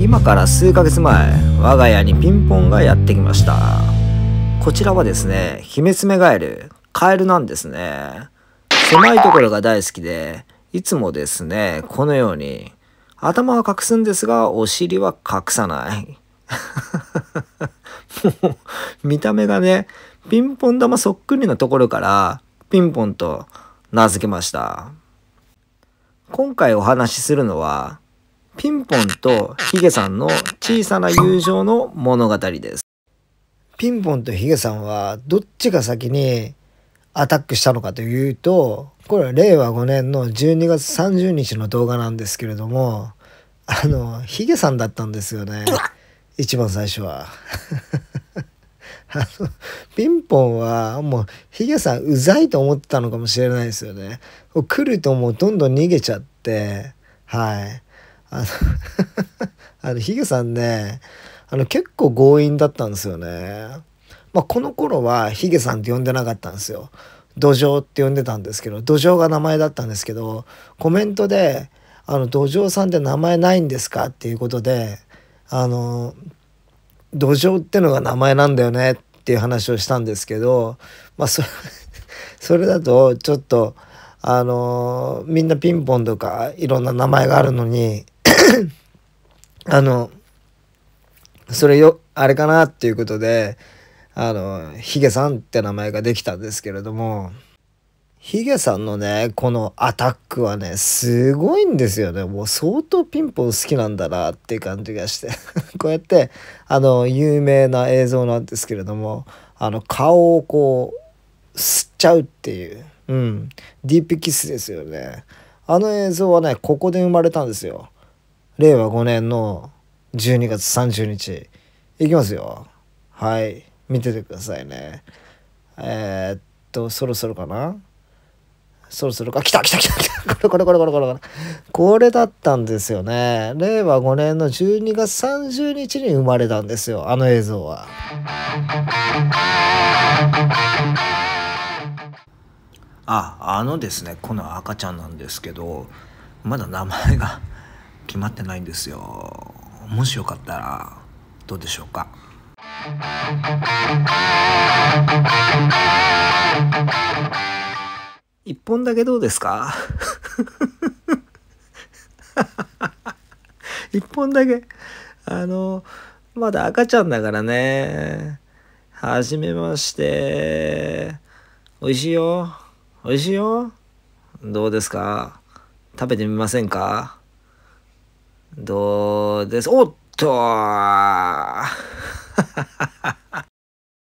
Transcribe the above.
今から数ヶ月前我が家にピンポンがやってきましたこちらはですねヒメツメガエルカエルなんですね狭いところが大好きでいつもですねこのように頭は隠すんですがお尻は隠さない もう見た目がねピンポン玉そっくりなところからピンポンと名付けました今回お話しするのはピンポンとヒゲさんの小さな友情の物語です。ピンポンとヒゲさんはどっちが先にアタックしたのかというと、これは令和5年の12月30日の動画なんですけれども、あの、ヒゲさんだったんですよね。一番最初は。あの、ピンポンはもうヒゲさんうざいと思ってたのかもしれないですよね。来るともうどんどん逃げちゃって、はい。あの あの、ヒゲさんね、あの、結構強引だったんですよね。まあ、この頃はヒゲさんって呼んでなかったんですよ。土壌って呼んでたんですけど、土壌が名前だったんですけど、コメントで、あの、土壌さんって名前ないんですかっていうことで、あの、土壌ってのが名前なんだよねっていう話をしたんですけど、まあ、それ それだとちょっと、あのみんなピンポンとかいろんな名前があるのに あの、それよ、あれかなっていうことで、あの、ヒゲさんって名前ができたんですけれども、ヒゲさんのね、このアタックはね、すごいんですよね。もう相当ピンポン好きなんだなっていう感じがして。こうやって、あの、有名な映像なんですけれども、あの、顔をこう、吸っちゃうっていう、うん、ディープキスですよね。あの映像はね、ここで生まれたんですよ。令和5年の12月30日、いきますよ。はい。見ててくださいね。えー、っと、そろそろかなそろそろか。来た来た来た来た これこれこれこれこれこれ。これだったんですよね。令和5年の12月30日に生まれたんですよ。あの映像は。あ、あのですね、この赤ちゃんなんですけど、まだ名前が決まってないんですよもしよかったらどうでしょうか一本だけどうですか 一本だけあのまだ赤ちゃんだからねはじめまして美味しいよ美味しいよどうですか食べてみませんかどうですおっと